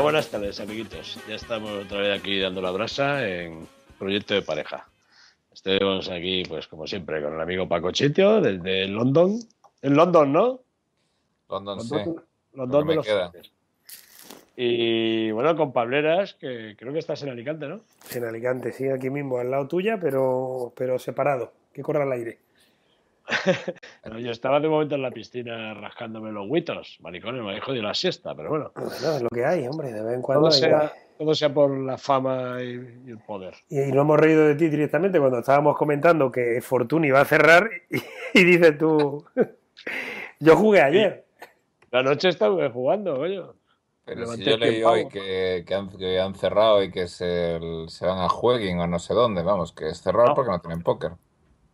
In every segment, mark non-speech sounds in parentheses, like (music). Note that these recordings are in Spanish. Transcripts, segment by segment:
buenas tardes, amiguitos. Ya estamos otra vez aquí dando la brasa en Proyecto de Pareja. Estamos aquí, pues como siempre, con el amigo Paco Chitio, desde London. En London, ¿no? London, sí. de los y bueno, con Pableras, que creo que estás en Alicante, ¿no? En Alicante, sí, aquí mismo, al lado tuya, pero, pero separado, que corra el aire. (laughs) yo estaba de momento en la piscina rascándome los huitos. Maricones, me dijo de la siesta, pero bueno. es lo que hay, hombre, de vez en cuando. Todo, sea, todo sea, por la fama y, el poder. Y, no hemos reído de ti directamente cuando estábamos comentando que Fortuna iba a cerrar y, dices tú, (laughs) yo jugué ayer. La noche estaba jugando, coño. Pero yo leí hoy que, han, cerrado y que se, van a jueguing o no sé dónde, vamos, que es cerrar porque no tienen póker.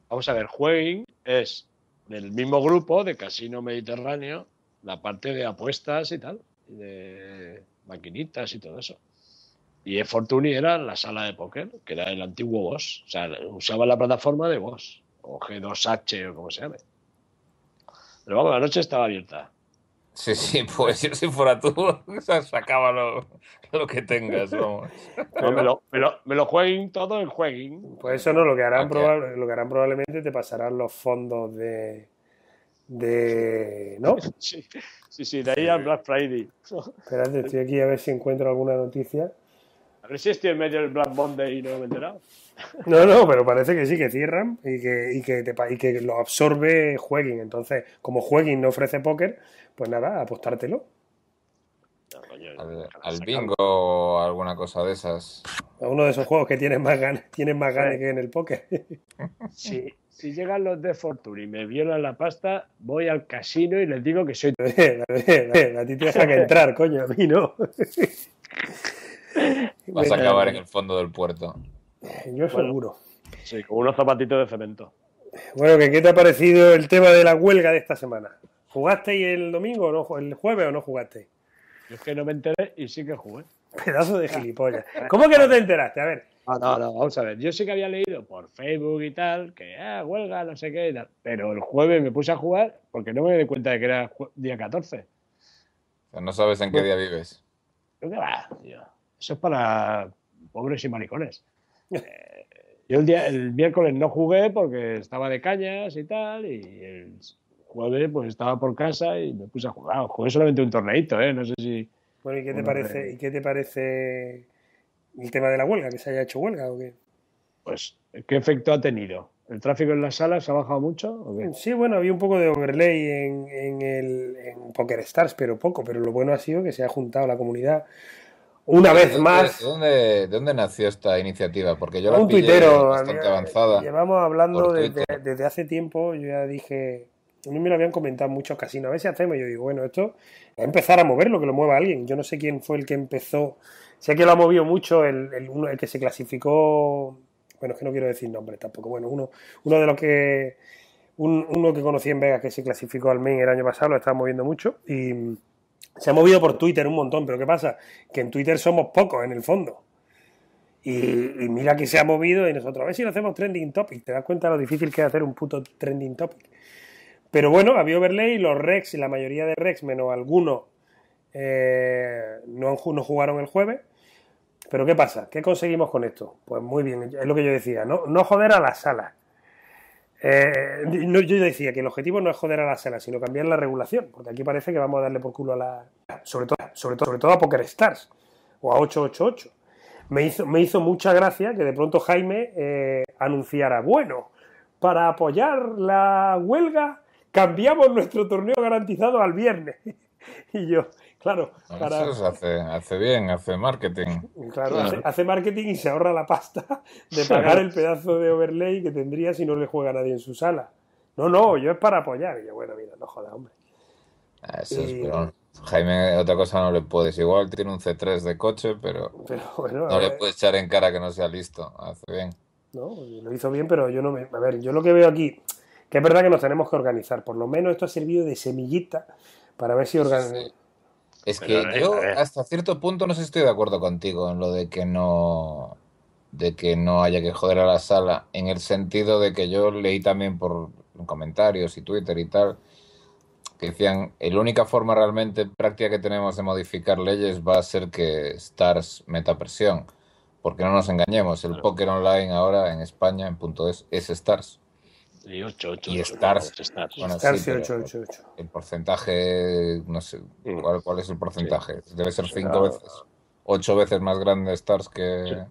Vamos a ver, Jueguin es del mismo grupo de Casino Mediterráneo, la parte de apuestas y tal, de maquinitas y todo eso. Y Fortuny era la sala de póker, que era el antiguo Boss. O sea, usaba la plataforma de Boss, o G2H o como se llame. Pero vamos, la noche estaba abierta. Sí, sí, (laughs) pues yo si fuera tú, sacaba (laughs) lo, que tengas, vamos. me, lo, jueguen todo el jueguín. Pues eso no, lo que harán, lo que harán probablemente te pasarán los fondos de. de ¿No? (laughs) Sí, sí, sí de ahí al Black Friday. Espérate, estoy aquí a ver si encuentro alguna noticia. A ver en medio del Black Monday y no me he No, no, pero parece que sí, que cierran y que, te, que lo absorbe Jueguin. Entonces, como Jueguin no ofrece póker, pues nada, apostártelo. Al, bingo o alguna cosa de esas. A uno de esos juegos que tienen más ganas, tienen más ganas que en el póker. Sí, (laughs) si llegan los de Fortune y me violan la pasta, voy al casino y les digo que soy. A, (laughs) a, ti te que entrar, coño, a mí no. (laughs) (laughs) Vas a acabar en el fondo del puerto. Yo seguro. sí, con unos zapatitos de cemento. Bueno, ¿qué te ha parecido el tema de la huelga de esta semana? y el domingo o ¿El jueves o no jugaste. es que no me enteré y sí que jugué. Pedazo de gilipollas. ¿Cómo que no te enteraste? A ver. vamos a ver. Yo sí que había leído por Facebook y tal, que ah, huelga, no sé qué Pero el jueves me puse a jugar porque no me di cuenta de que era día 14. no sabes en qué día vives. ¿Qué va, tío? Eso es para pobres y maricones. Eh, yo el, día, el miércoles no jugué porque estaba de cañas y tal, y el jueves pues estaba por casa y me puse a jugar. Jugué solamente un torneito, ¿eh? No sé si... Bueno, ¿y qué te, parece, eh, ¿y qué te parece el tema de la huelga? ¿Que se haya hecho huelga o qué? Pues, ¿qué efecto ha tenido? ¿El tráfico en las salas ha bajado mucho? Sí, bueno, había un poco de overlay en, en, el, en Poker Stars, pero poco. Pero lo bueno ha sido que se ha juntado la comunidad una vez más. ¿De dónde, dónde, nació esta iniciativa? Porque yo la un bastante avanzada. Llevamos hablando desde, desde, hace tiempo, yo ya dije, a mí me lo habían comentado muchos casinos, a ver si hacemos, yo digo, bueno, esto es empezar a moverlo, que lo mueva alguien. Yo no sé quién fue el que empezó, sé que lo ha movido mucho el, el, que se clasificó, bueno, es que no quiero decir nombre tampoco, bueno, uno, uno de los que, uno que conocí en Vegas que se clasificó al main el año pasado, lo estaba moviendo mucho y se ha movido por Twitter un montón, pero ¿qué pasa? Que en Twitter somos pocos en el fondo. Y, mira que se ha movido y nosotros, a ver si lo hacemos trending topic, te das cuenta lo difícil que es hacer un puto trending topic. Pero bueno, había overlay, los Rex, y la mayoría de Rex, menos algunos, eh, no, jugaron el jueves. Pero ¿qué pasa? ¿Qué conseguimos con esto? Pues muy bien, es lo que yo decía, no, no joder a las salas. Eh, yo decía que el objetivo no es joder a la sala, sino cambiar la regulación, porque aquí parece que vamos a darle por culo a la. Sobre todo, sobre todo, a Poker Stars o a 888. Me hizo, me hizo mucha gracia que de pronto Jaime eh, anunciara, bueno, para apoyar la huelga, cambiamos nuestro torneo garantizado al viernes. (laughs) y yo, claro, Eso hace, hace, bien, hace marketing. Claro, hace, marketing y se ahorra la pasta de pagar el pedazo de overlay que tendría si no le juega nadie en su sala. No, no, yo es para apoyar. Y yo, bueno, mira, no jodas, hombre. Ah, eso es, pero Jaime, otra cosa no le puedes. Igual tiene un C3 de coche, pero, no le eh. puedes echar en cara que no sea listo. Hace bien. No, lo hizo bien, pero yo no me. A ver, yo lo que veo aquí, que es verdad que nos tenemos que organizar. Por lo menos esto ha servido de semillita para ver si organiza Es que eh, yo hasta cierto punto no estoy de acuerdo contigo en lo de que no de que no haya que joder a la sala, en el sentido de que yo leí también por comentarios y Twitter y tal, que decían, la única forma realmente práctica que tenemos de modificar leyes va a ser que Stars meta presión, porque no nos engañemos, el póker online ahora en España, en punto es, es Stars. Y 8, 8, y Stars. Stars. Bueno, Stars sí, 8, 8, 8. El porcentaje, no sé, ¿cuál, cuál es el porcentaje? Sí. Debe ser 5 veces, 8 veces más grande Stars que...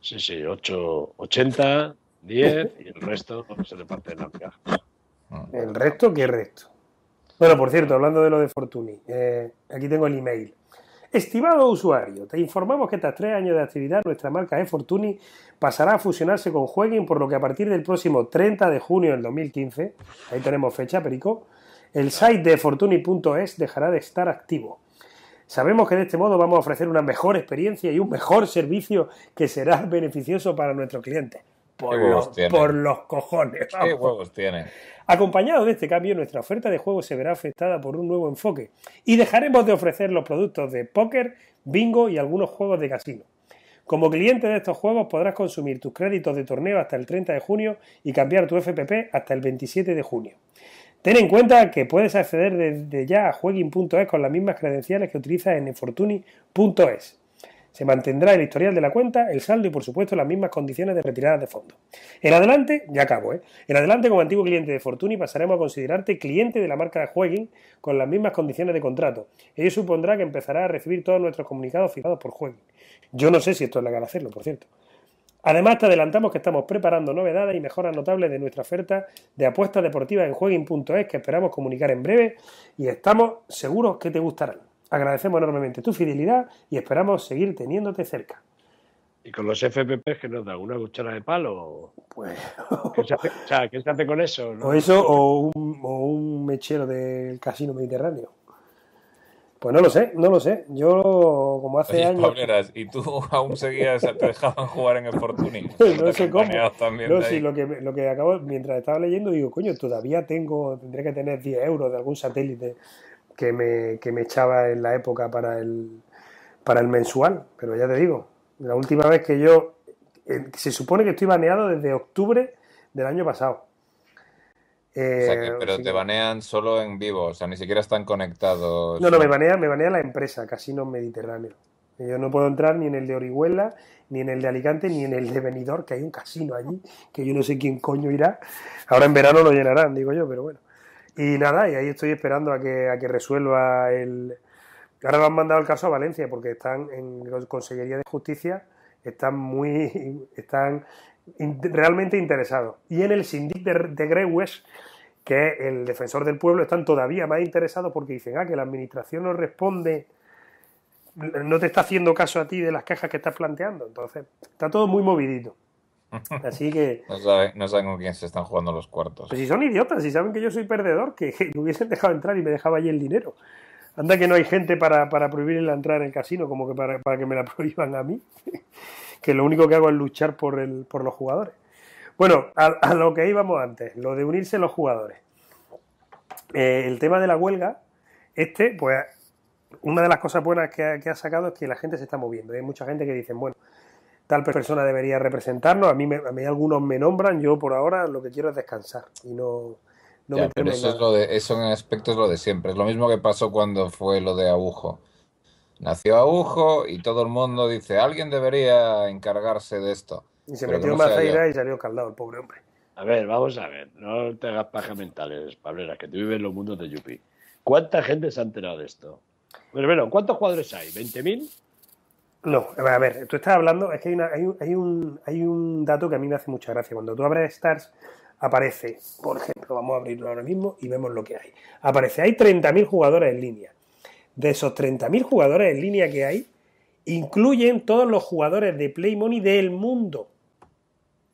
Sí, sí, 8, 80, 10 y el resto se reparte en la caja. Ah. ¿El resto? ¿Qué resto? Bueno, por cierto, hablando de lo de Fortuny, eh, aquí tengo el email. Estimado usuario, te informamos que tras tres años de actividad nuestra marca eFortuny pasará a fusionarse con Jueguin por lo que a partir del próximo 30 de junio del 2015, ahí tenemos fecha, Perico, el site de Fortuni.es dejará de estar activo. Sabemos que de este modo vamos a ofrecer una mejor experiencia y un mejor servicio que será beneficioso para nuestros clientes por, los, cojones. ¿Qué juegos tiene? Acompañado de este cambio, nuestra oferta de juegos se verá afectada por un nuevo enfoque y dejaremos de ofrecer los productos de póker, bingo y algunos juegos de casino. Como cliente de estos juegos podrás consumir tus créditos de torneo hasta el 30 de junio y cambiar tu FPP hasta el 27 de junio. Ten en cuenta que puedes acceder desde ya a jueguin.es con las mismas credenciales que utilizas en fortuny.es. Se mantendrá el historial de la cuenta, el saldo y por supuesto las mismas condiciones de retirada de fondos. En adelante, ya acabo, ¿eh? En adelante como antiguo cliente de Fortuny pasaremos a considerarte cliente de la marca de Jueguin con las mismas condiciones de contrato. Ello supondrá que empezará a recibir todos nuestros comunicados firmados por Jueguin. Yo no sé si esto es legal hacerlo, por cierto. Además, te adelantamos que estamos preparando novedades y mejoras notables de nuestra oferta de apuestas deportivas en jueguin.es que esperamos comunicar en breve y estamos seguros que te gustarán. Agradecemos enormemente tu fidelidad y esperamos seguir teniéndote cerca. ¿Y con los FPP que nos dan? ¿Una cuchara de palo? Pues... ¿Qué se hace, con eso? O eso o un, mechero del casino mediterráneo. Pues no lo sé, no lo sé. Yo, como hace años. y tú aún seguías, te dejaban jugar en el Fortuning. (laughs) no sé cómo. sí, lo que, lo que acabo, mientras estaba leyendo, digo, coño, todavía tengo, tendré que tener 10 euros de algún satélite que me, que me echaba en la época para el, para el mensual, pero ya te digo, la última vez que yo, eh, se supone que estoy baneado desde octubre del año pasado. Eh, pero te banean solo en vivo, o sea, ni siquiera están conectados. No, no, me banea, me banea la empresa, Casino Mediterráneo. Yo no puedo entrar ni en el de Orihuela, ni en el de Alicante, ni en el de Benidorm, que hay un casino allí, que yo no sé quién coño irá. Ahora en verano lo llenarán, digo yo, pero bueno. Y nada, y ahí estoy esperando a que, a que resuelva el... Ahora lo han mandado el caso a Valencia porque están en la Consellería de Justicia, están muy... están realmente interesados. Y en el sindic de, Grewes, que es el defensor del pueblo, están todavía más interesados porque dicen, ah, que la administración no responde, no te está haciendo caso a ti de las quejas que estás planteando. Entonces, está todo muy movidito. Así que. No saben, con quién se están jugando los cuartos. Pues si son idiotas, y saben que yo soy perdedor, que, (laughs) me hubiesen dejado entrar y me dejaba allí el dinero. Anda que no hay gente para, prohibir la entrada en el casino, como que para, que me la (laughs) prohíban a mí. (laughs) que lo único que hago es luchar por, el, por los jugadores. Bueno, a, lo que íbamos antes, lo de unirse los jugadores. Eh, el tema de la huelga, este, pues una de las cosas buenas que ha, que ha, sacado es que la gente se está moviendo. Hay mucha gente que dice, bueno, tal persona debería representarnos. A mí, me, mí algunos me nombran, yo por ahora lo que quiero es descansar y no... no me eso, eso en aspecto es lo de siempre. Es lo mismo que pasó cuando fue lo de Agujo. Nació Agujo y todo el mundo dice, alguien debería encargarse de esto. Y se metió en Maceira y salió caldado el pobre hombre. A ver, vamos a ver, no te hagas paja mentales, Pableras, que tú vives en los mundos de Yupi. ¿Cuánta gente se ha enterado de esto? Bueno, bueno, ¿cuántos jugadores hay? ¿20.000? No, a ver, tú estás hablando, es que hay, un, hay, un, dato que a mí me hace mucha gracia. Cuando tú abres Stars, aparece, por ejemplo, vamos a abrirlo ahora mismo y vemos lo que hay. Aparece, hay 30.000 jugadores en línea. De esos 30.000 jugadores en línea que hay, incluyen todos los jugadores de Play Money del mundo.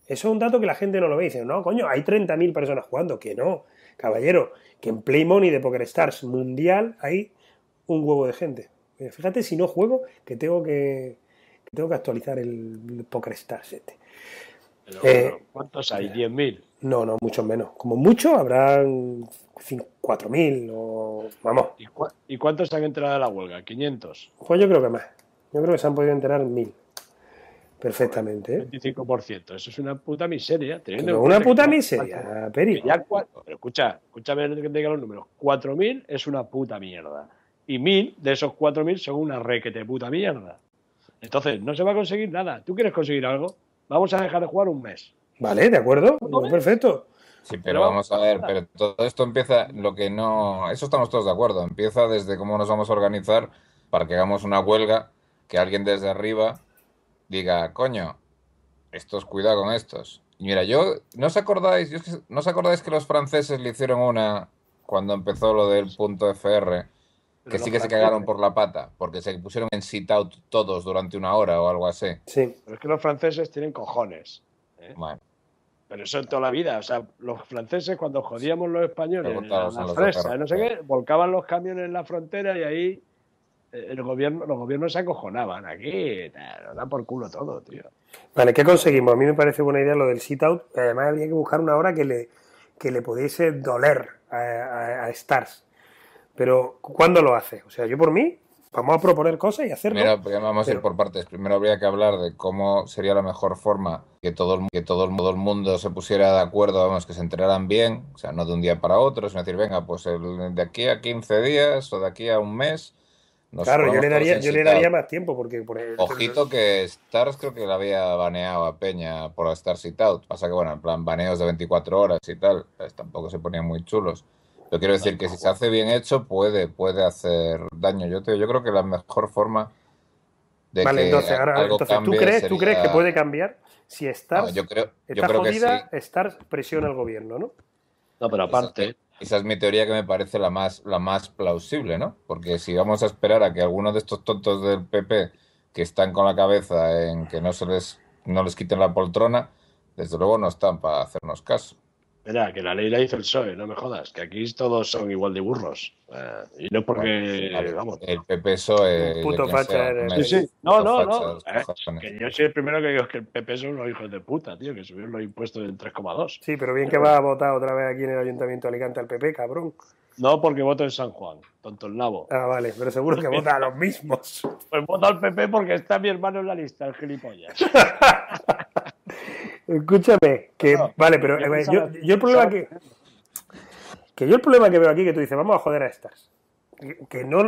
Eso es un dato que la gente no lo ve. Dice, no, coño, hay 30.000 personas jugando. Que no, caballero, que en Play Money de Poker Stars mundial hay un huevo de gente fíjate si no juego que tengo que, tengo que actualizar el, poker PokerStars 7. Este. Eh, ¿Cuántos hay? ¿10.000? No, no, muchos menos. Como mucho habrán 4.000 o... Vamos. ¿Y, cuántos se han enterado de la huelga? ¿500? Pues yo creo que más. Yo creo que se han podido enterar 1.000. Perfectamente. ¿eh? 25%. Eso es una puta miseria. una puta miseria, Peri. pero escucha, escúchame que te diga los números. 4.000 es una puta mierda y mil de esos cuatro mil son una requete que puta mierda. Entonces, no se va a conseguir nada. ¿Tú quieres conseguir algo? Vamos a dejar de jugar un mes. Vale, de acuerdo. Pues perfecto. Sí, pero vamos a ver, pero todo esto empieza, lo que no, eso estamos todos de acuerdo, empieza desde cómo nos vamos a organizar para que hagamos una huelga, que alguien desde arriba diga, coño, estos cuidado con estos. Y mira, yo, ¿no os acordáis, no os acordáis que los franceses le hicieron una cuando empezó lo del punto FR? Que sí que se cagaron por la pata, porque se pusieron en sit-out todos durante una hora o algo así. Sí. Pero es que los franceses tienen cojones. ¿eh? Pero eso en toda la vida. O sea, los franceses cuando jodíamos los españoles, no sé volcaban los camiones en la frontera y ahí eh, el gobierno, los gobiernos se acojonaban. Aquí nos por culo todo, tío. Vale, ¿qué conseguimos? A mí me parece buena idea lo del sit-out. Además, había que buscar una hora que le, que le pudiese doler a, a, a Stars. Pero ¿cuándo lo hace? O sea, yo por mí, vamos a proponer cosas y hacerlo. Mira, vamos a ir por partes. Primero habría que hablar de cómo sería la mejor forma que todo, el, que todo, el, mundo se pusiera de acuerdo, vamos, que se enteraran bien, o sea, no de un día para otro, sino decir, venga, pues de aquí a 15 días o de aquí a un mes. claro, yo le, daría, más tiempo porque... Por Ojito que Stars creo que la había baneado a Peña por estar Out. Pasa que, bueno, en plan, baneos de 24 horas y tal, pues tampoco se ponían muy chulos. Yo quiero decir que si se hace bien hecho, puede, puede hacer daño. Yo, yo creo que la mejor forma de vale, que entonces, algo entonces, ¿tú, crees, que puede cambiar? Si Stars yo creo, que al gobierno, ¿no? No, pero aparte... Esa es mi teoría que me parece la más, la más plausible, ¿no? Porque si vamos a esperar a que algunos de estos tontos del PP que están con la cabeza en que no se les, no les quiten la poltrona, desde luego no están para hacernos caso que la ley la hizo el PSOE, no me jodas, que aquí todos son igual de burros. Eh, y no porque. el PP PSOE. Puto facha Sí, No, no, no. Eh, yo soy el primero que digo que el PP son unos hijos de puta, tío, que subieron los impuestos en 3,2. Sí, pero bien que va a votar otra vez aquí en el Ayuntamiento de Alicante al PP, cabrón. No, porque voto en San Juan, tonto el nabo. Ah, vale, pero seguro que vota a los mismos. Pues voto al PP porque está mi hermano en la lista, el gilipollas. (laughs) Escúchame, que vale, pero eh, yo, el problema que que yo el problema que veo aquí que tú dices, vamos a joder a Stars. Que, no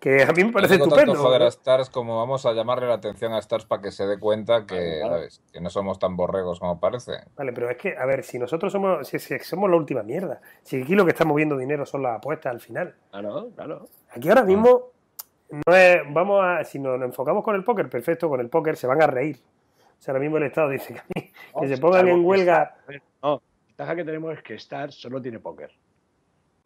que a mí me parece no estupendo. Tanto joder a ¿eh? Stars como vamos a llamarle la atención a Stars para que se dé cuenta que, que no somos tan borregos como parece. Vale, pero es que a ver, si nosotros somos si, somos la última mierda, si aquí lo que estamos viendo dinero son las apuestas al final. Claro, claro. Aquí ahora ah. mismo no vamos a, si nos enfocamos con el póker, perfecto, con el póker se van a reír sea, ahora mismo el Estado dice que, se pongan en huelga. no, la ventaja que tenemos es que Star solo tiene póker.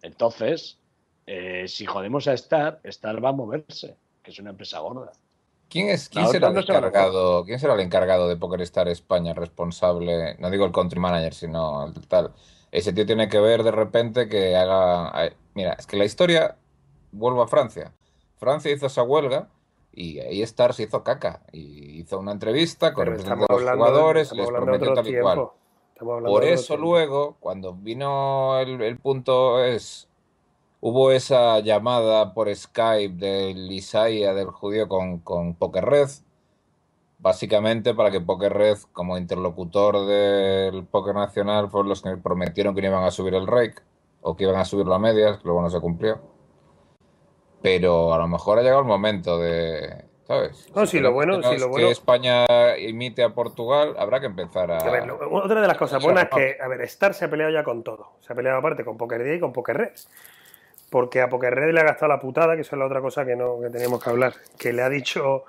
Entonces, eh, si jodemos a Star, Star va a moverse, que es una empresa gorda. ¿Quién, es, quién será, el encargado, ¿Quién será el encargado de España responsable? No digo el country manager, sino el tal. Ese tío tiene que ver de repente que haga. Eh, mira, es que la historia. Vuelvo a Francia. Francia hizo esa huelga y ahí Star se hizo caca y hizo una entrevista con los jugadores, y les prometió tal y cual. Por eso luego, cuando vino el, punto es, hubo esa llamada por Skype del Isaiah del judío, con, con Poker Red, básicamente para que Poker Red, como interlocutor del Poker Nacional, fueron los que prometieron que no iban a subir el rake o que iban a subir la medias, que luego no se cumplió pero a lo mejor ha llegado el momento de, ¿Sabes? No, si, lo bueno, si lo bueno. Que España imite a Portugal, habrá que empezar a. a ver, otra de las cosas buenas es que, a ver, Star se ha peleado ya con todo. Se ha peleado aparte con Poker y con Poker Red. Porque a Poker Red le ha gastado la putada, que eso es la otra cosa que no que tenemos que hablar. Que le ha dicho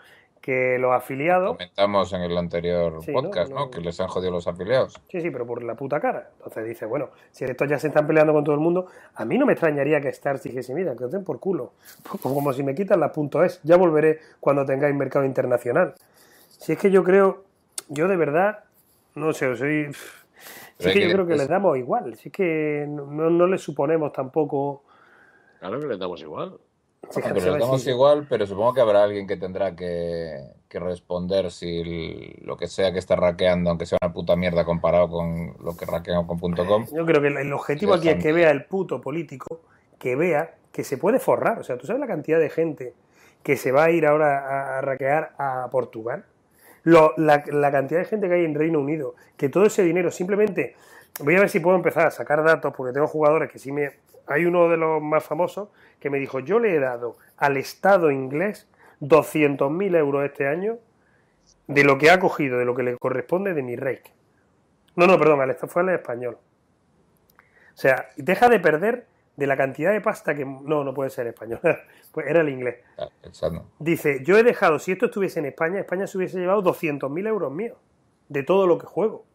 que los afiliados. Comentamos en el anterior podcast, ¿no? No, Que les han jodido los afiliados. Sí, sí, pero por la puta cara. Entonces dice, bueno, si estos ya se están peleando con todo el mundo, a mí no me extrañaría que Stars dijese, mira, que os den por culo. (laughs) Como si me quitan la punto .es. Ya volveré cuando tengáis mercado internacional. Si es que yo creo, yo de verdad, no sé, soy. Sí (laughs) que, yo creo que les damos igual. Si es que no, no les suponemos tampoco. Claro que les damos igual igual, pero supongo que habrá alguien que tendrá que, responder si lo que sea que está raqueando, aunque sea una puta mierda comparado con lo que raquean con .com. Yo creo que el, objetivo aquí es que vea el puto político, que vea que se puede forrar. O sea, tú sabes la cantidad de gente que se va a ir ahora a, raquear a Portugal. la, la cantidad de gente que hay en Reino Unido, que todo ese dinero simplemente voy a ver si puedo empezar a sacar datos porque tengo jugadores que sí me hay uno de los más famosos que me dijo, yo le he dado al Estado inglés 200.000 euros este año de lo que ha cogido, de lo que le corresponde de mi rake. No, no, perdón, al Estado fue al español. O sea, deja de perder de la cantidad de pasta que... No, no puede ser español, (laughs) pues era el inglés. Ah, Dice, yo he dejado, si esto estuviese en España, España se hubiese llevado 200.000 euros míos, de todo lo que juego.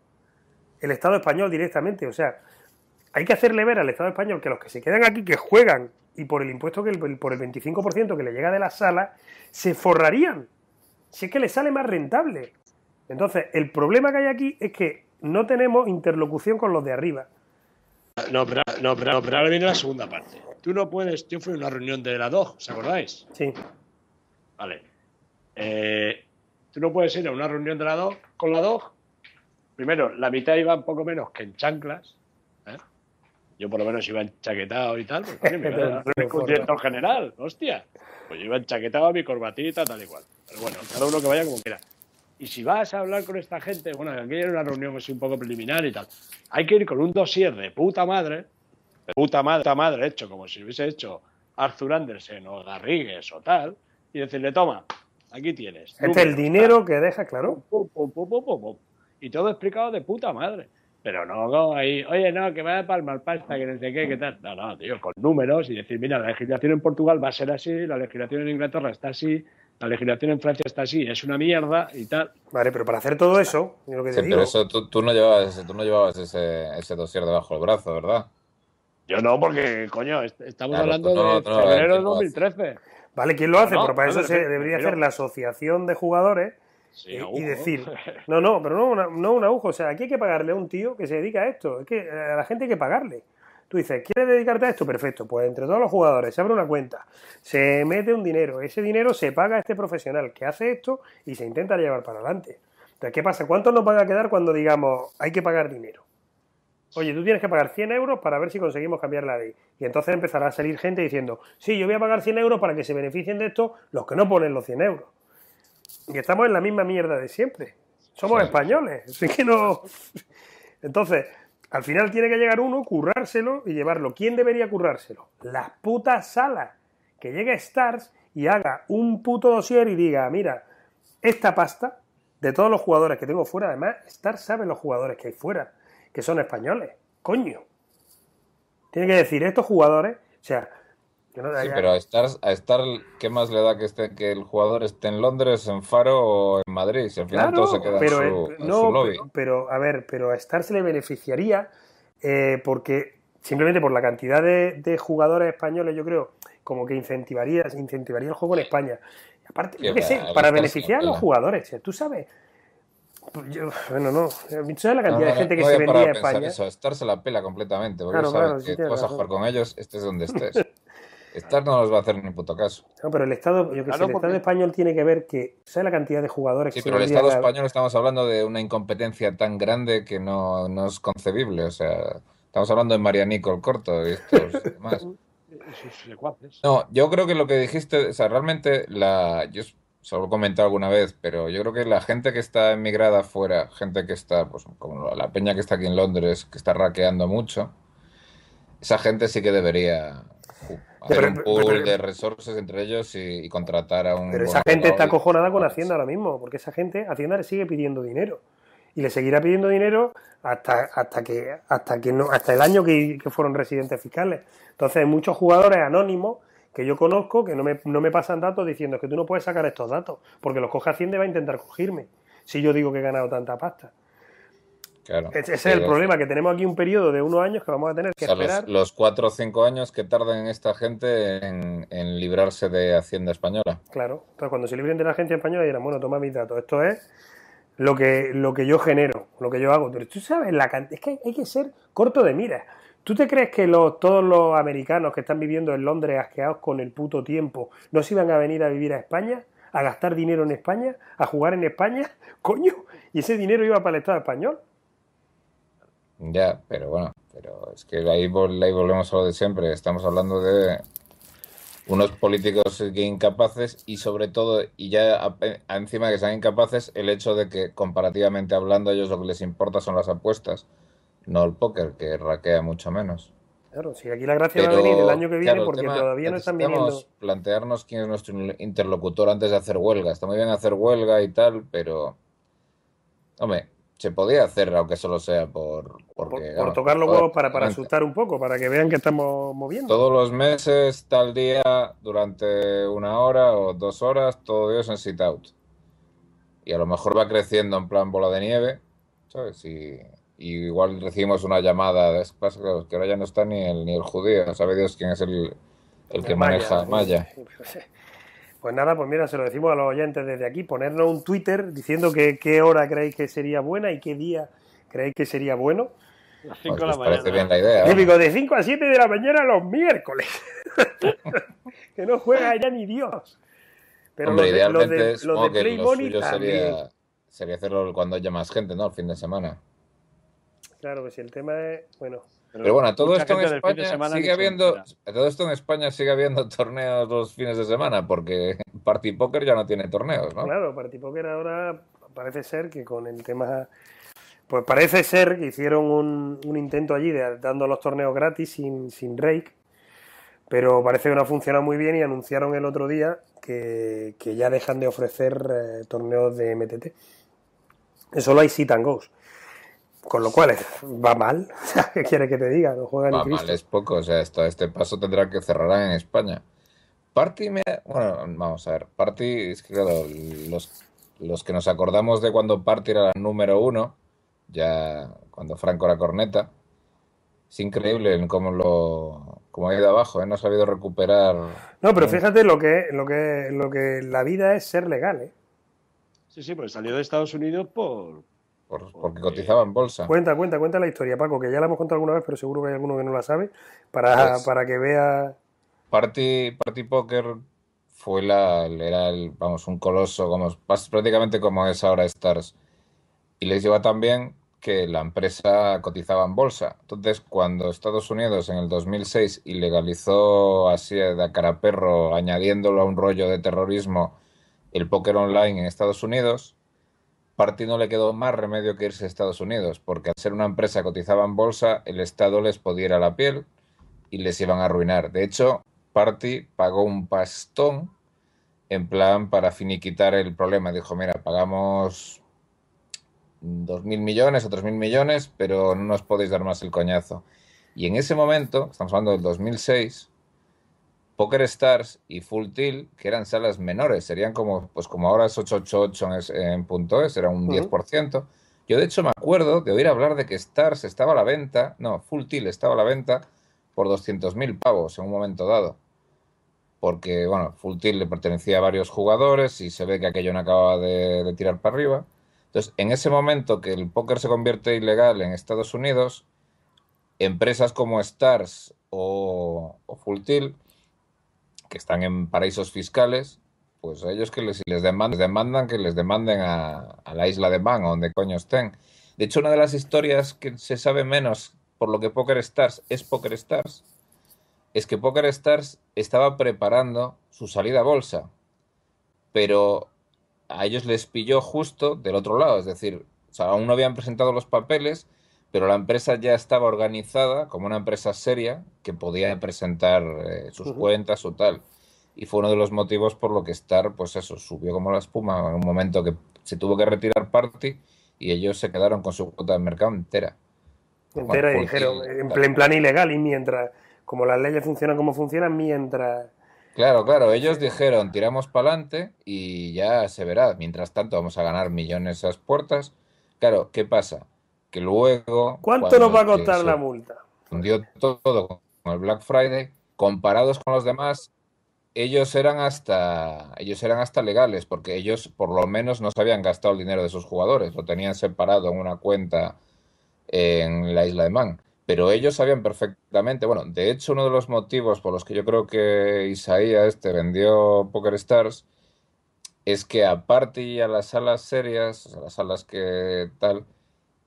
El Estado español directamente, o sea, hay que hacerle ver al Estado español que los que se quedan aquí, que juegan, y por el impuesto que el, por el 25% que le llega de la sala, se forrarían. Si es que le sale más rentable. Entonces, el problema que hay aquí es que no tenemos interlocución con los de arriba. No, pero, no, ahora viene la segunda parte. Tú no puedes. Yo fui a una reunión de la DOG, ¿os acordáis? Sí. Vale. Eh, tú no puedes ir a una reunión de la DOG con la DOG. Primero, la mitad iba un poco menos que en chanclas yo por lo menos iba enchaquetado y tal, porque me (laughs) general, hostia. Pues yo iba enchaquetado a mi corbatita, tal y cual. Pero bueno, cada uno que vaya como quiera. Y si vas a hablar con esta gente, bueno, aquí era una reunión así un poco preliminar y tal, hay que ir con un dossier de puta madre, de puta madre, puta madre hecho, como si hubiese hecho Arthur Andersen o Garrigues o tal, y decirle, toma, aquí tienes. Este es el dinero que deja, claro. y todo explicado de puta madre. Pero no, no ahí, oye, no, que vaya a palmar pasta, que no sé qué, que tal. No, no, tío, con números y decir, mira, la legislación en Portugal va a ser así, la legislación en Inglaterra está así, la legislación en Francia está así, es una mierda y tal. Vale, pero para hacer todo eso, lo que te sí, Pero eso tú, no llevabas, tú no llevabas ese, ese dossier debajo del brazo, ¿verdad? Yo no, porque, coño, estamos hablando de febrero de 2013. Vale, ¿quién lo hace? pero para eso se debería hacer la asociación de jugadores eh, y, decir, (laughs) no, no, pero no, no un agujo, o sea, aquí hay que pagarle a un tío que se dedica a esto, es que a la gente hay que pagarle. Tú dices, ¿quieres dedicarte a esto? Perfecto, pues entre todos los jugadores se abre una cuenta, se mete un dinero, ese dinero se paga a este profesional que hace esto y se intenta llevar para adelante. Entonces, ¿qué pasa? ¿Cuánto nos va a quedar cuando digamos, hay que pagar dinero? Oye, tú tienes que pagar 100 euros para ver si conseguimos cambiar la ley. Y entonces empezará a salir gente diciendo, sí, yo voy a pagar 100 euros para que se beneficien de esto los que no ponen los 100 euros estamos en la misma mierda de siempre. Somos españoles, (laughs) así que no. Entonces, al final tiene que llegar uno, currárselo y llevarlo. ¿Quién debería currárselo? Las putas salas. Que llegue Stars y haga un puto dossier y diga, mira, esta pasta de todos los jugadores que tengo fuera, además, Stars sabe los jugadores que hay fuera, que son españoles. Coño. Tiene que decir, estos jugadores, o sea, sí, pero a estar, a estar, ¿qué más le da que esté que el jugador esté en Londres, en Faro o en Madrid? Si al final todo se queda pero, eh, en, su, Pero, a ver, pero a estar se le beneficiaría eh, porque simplemente por la cantidad de, jugadores españoles, yo creo, como que incentivaría, incentivaría el juego en España. aparte, yo qué sé, para beneficiar a los jugadores, eh, tú sabes. Pues bueno, no. ¿Sabes la cantidad de gente que se vendía en España? Eso, estarse la pela completamente. Porque sabes que vas a jugar con ellos, estés donde estés. Estar no nos va a hacer ni puto caso. No, pero el Estado, yo que el Estado español tiene que ver que, sea la cantidad de jugadores sí, que Sí, pero el Estado español estamos hablando de una incompetencia tan grande que no, es concebible. O sea, estamos hablando de Marianico el corto y estos (laughs) demás. No, yo creo que lo que dijiste, o sea, realmente la. Yo se lo he comentado alguna vez, pero yo creo que la gente que está emigrada fuera, gente que está, pues, como la peña que está aquí en Londres, que está raqueando mucho, esa gente sí que debería hacer un pool de recursos entre ellos y, contratar a un. Pero esa gente está acojonada con Hacienda ahora mismo, porque esa gente, Hacienda le sigue pidiendo dinero. Y le seguirá pidiendo dinero hasta, hasta que, hasta que hasta el año que, fueron residentes fiscales. Entonces, hay muchos jugadores anónimos que yo conozco que no me, no me pasan datos diciendo que tú no puedes sacar estos datos, porque los coge Hacienda y va a intentar cogirme si yo digo que he ganado tanta pasta. Ese es el problema, que tenemos aquí un periodo de unos años que vamos a tener que esperar. Los, cuatro o cinco años que tardan esta gente en, librarse de Hacienda Española. Claro, entonces cuando se libren de la gente española dirán, bueno, toma mi datos, esto es lo que, lo que yo genero, lo que yo hago. Pero tú sabes, la es que hay que ser corto de mira. ¿Tú te crees que los, todos los americanos que están viviendo en Londres asqueados con el puto tiempo no se iban a venir a vivir a España? ¿A gastar dinero en España? ¿A jugar en España? (laughs) ¡Coño! Y ese dinero iba para el Estado español. Ya, pero bueno, pero es que ahí, volvemos a lo de siempre. Estamos hablando de unos políticos incapaces y sobre todo, y ya a, de eh, encima que sean incapaces, el hecho de que comparativamente hablando a ellos lo que les importa son las apuestas, no el póker, que raquea mucho menos. Claro, sí, aquí la gracia va a venir el año que viene porque todavía no están viniendo. plantearnos quién es nuestro interlocutor antes de hacer huelga. Está muy bien hacer huelga y tal, pero. Hombre, se podía hacer, aunque solo sea por... por, tocar los huevos para, para asustar un poco, para que vean que estamos moviendo. Todos los meses, tal día, durante una hora o dos horas, todo Dios en sit-out. Y a lo mejor va creciendo en plan bola de nieve, ¿sabes? Y, igual recibimos una llamada, de, es que ahora ya no está ni el, ni el judío, sabe Dios quién es el, el que maneja Maya. Pues nada, pues mira, se lo decimos a los oyentes desde aquí, ponernos un Twitter diciendo que qué hora creéis que sería buena y qué día creéis que sería bueno. Las 5 pues de la mañana. Bien la idea, ¿eh? Típico, de 5 a 7 de la mañana los miércoles. (laughs) que no juega ya ni Dios. Pero los de, los de, Play sería, hacerlo cuando haya más gente, ¿no? El fin de semana. Claro, pues si el tema es. Bueno, pero, bueno, todo esto en España sigue habiendo, todo esto en España sigue habiendo torneos los fines de semana, porque (laughs) Party Poker ya no tiene torneos, ¿no? Claro, Party Poker ahora parece ser que con el tema pues parece ser que hicieron un, intento allí de, dando los torneos gratis sin, sin rake, pero parece que no ha funcionado muy bien y anunciaron el otro día que, ya dejan de ofrecer eh, torneos de MTT. Solo hay sit and goes. Con lo cual va mal. (laughs) ¿Qué quiere que te diga? No juega va mal, es poco. O sea, este paso tendrá que cerrar en España. Party me. Bueno, vamos a ver. Party, es que claro, los, que nos acordamos de cuando Party era la número uno, ya cuando Franco era corneta, es increíble cómo lo. ha ido abajo, ¿eh? no ha sabido recuperar. No, pero fíjate lo que, lo que, lo que la vida es ser legal, ¿eh? Sí, sí, porque salió de Estados Unidos por, porque cotizaba en bolsa. Cuenta, cuenta, cuenta la historia, Paco, que ya la hemos contado alguna vez, pero seguro que hay alguno que no la sabe, para, pues que vea... Party, Party Poker fue la, era vamos, un coloso, como, prácticamente como es ahora Stars. Y les lleva también que la empresa cotizaba en bolsa. Entonces, cuando Estados Unidos en el 2006 ilegalizó así de perro añadiéndolo a un rollo de terrorismo, el póker online en Estados Unidos, Party no le quedó más remedio que irse a Estados Unidos, porque al ser una empresa cotizada en bolsa, el Estado les podía la piel y les iban a arruinar. De hecho, Party pagó un pastón en plan para finiquitar el problema. Dijo, mira, pagamos 2.000 millones o 3.000 millones, pero no nos podéis dar más el coñazo. Y en ese momento, estamos hablando del 2006, Poker Stars y Full Tilt, que eran salas menores, serían como, pues como ahora es 888 en, en punto es, era un 10%. Yo de hecho me acuerdo de oír hablar de que Stars estaba a la venta, no, Full Tilt estaba a la venta por 200.000 pavos en un momento dado. Porque, bueno, Full Tilt le pertenecía a varios jugadores y se ve que aquello no acababa de, tirar para arriba. Entonces, en ese momento que el póker se convierte ilegal en Estados Unidos, empresas como Stars o, o Full Tilt que están en paraísos fiscales, pues a ellos que les, demandan, que les demanden a, la isla de Man, donde coño estén. De hecho, una de las historias que se sabe menos por lo que Poker Stars es Poker Stars, es que Poker Stars estaba preparando su salida a bolsa, pero a ellos les pilló justo del otro lado, es decir, aún no habían presentado los papeles, pero la empresa ya estaba organizada como una empresa seria que podía presentar eh, sus cuentas o tal. Y fue uno de los motivos por lo que Star, pues eso, subió como la espuma en un momento que se tuvo que retirar Party y ellos se quedaron con su cuota de mercado entera. Entera y dijeron, en, plan ilegal y mientras, como las leyes funcionan como funcionan, mientras... Claro, claro, ellos dijeron, tiramos para adelante y ya se verá. Mientras tanto, vamos a ganar millones esas puertas. Claro, ¿qué pasa? que luego... ¿Cuánto nos va a costar la multa? hundió todo con el Black Friday, comparados con los demás, ellos eran hasta ellos eran hasta legales porque ellos por lo menos no se habían gastado el dinero de sus jugadores lo tenían separado en una cuenta en la isla de Man pero ellos sabían perfectamente bueno de hecho uno de los motivos por los que yo creo que Isaías este vendió Poker Stars es que aparte y a las salas serias las salas que tal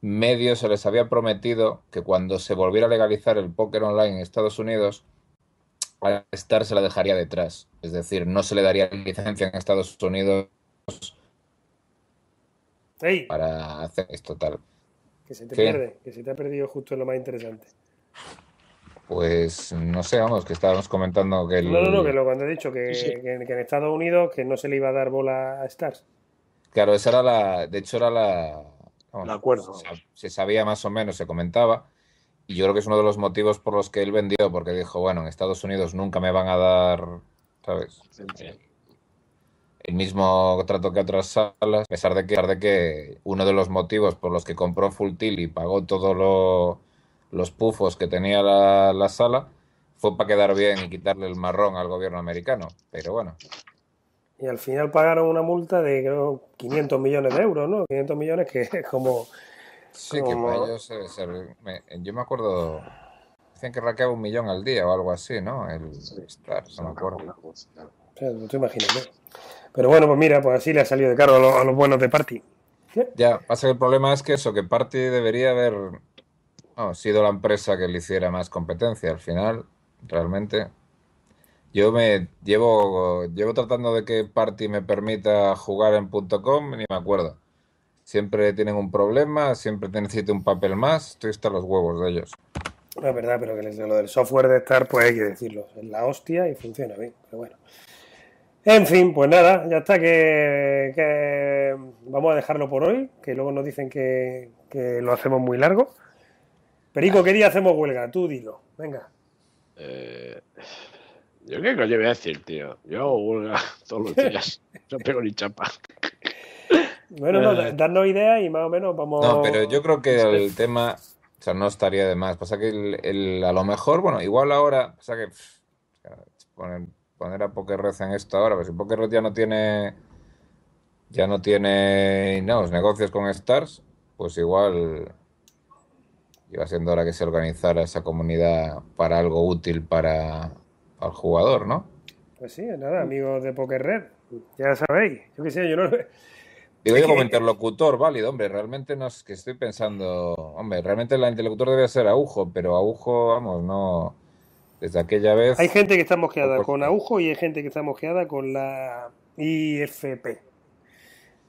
Medio se les había prometido que cuando se volviera a legalizar el póker online en Estados Unidos, a Star se la dejaría detrás. Es decir, no se le daría licencia en Estados Unidos para hacer esto tal. Que se te pierde, que se te ha perdido justo en lo más interesante. Pues no sé, vamos, que estábamos comentando que No, no, no, que lo que he dicho que, en, Estados Unidos que no se le iba a dar bola a Stars. Claro, esa era la... De hecho, era la, acuerdo. Se, sabía más o menos, se comentaba. Y yo creo que es uno de los motivos por los que él vendió, porque dijo, bueno, en Estados Unidos nunca me van a dar, ¿sabes? Eh, el mismo trato que otras salas, a pesar de que, uno de los motivos por los que compró Full y pagó todos los pufos que tenía la, la sala fue para quedar bien y quitarle el marrón al gobierno americano. Pero bueno, y al final pagaron una multa de creo 500 millones de euros, ¿no? 500 millones que es como... Sí, que para ellos... Se, yo me acuerdo... Dicen que raqueaba un millón al día o algo así, ¿no? El Star, no me acuerdo. No te imaginas, Pero bueno, pues mira, pues así le ha salido de cargo a, los, buenos de Party. Ya, pasa que el problema es que eso, que Party debería haber no, sido la empresa que le hiciera más competencia. Al final, realmente, yo me llevo, llevo tratando de que Party me permita jugar en .com ni me acuerdo. Siempre tienen un problema, siempre necesito un papel más, estoy hasta los huevos de ellos. La verdad, pero lo del software de estar, pues hay que decirlo, es la hostia y funciona bien, pero bueno. En fin, pues nada, ya está, que, vamos a dejarlo por hoy, que luego nos dicen que, que lo hacemos muy largo. Perico, ¿qué día hacemos huelga? Tú dilo, venga. Eh, yo qué coño voy a decir, tío. Yo huelga (laughs) todos los (laughs) días. No pego ni chapa. Bueno, no, eh. darnos idea y más o menos vamos. No, pero yo creo que el tema. O sea, no estaría de más. Pasa que el, a lo mejor, bueno, igual ahora. Pasa que. Poner, a Pokerred en esto ahora. Pero si Pokerred ya no tiene. Ya no tiene. No, los negocios con Stars. Pues igual. Iba siendo hora que se organizara esa comunidad para algo útil para al jugador, ¿no? Pues sí, nada, amigos de Poker Red, ya sabéis, yo que sé, yo no... Digo yo como interlocutor, válido, hombre, realmente no es que estoy pensando, hombre, realmente la interlocutor debe ser Agujo, pero Agujo, vamos, no, desde aquella vez... Hay gente que está mosqueada pues con Agujo y hay gente que está mosqueada con la IFP.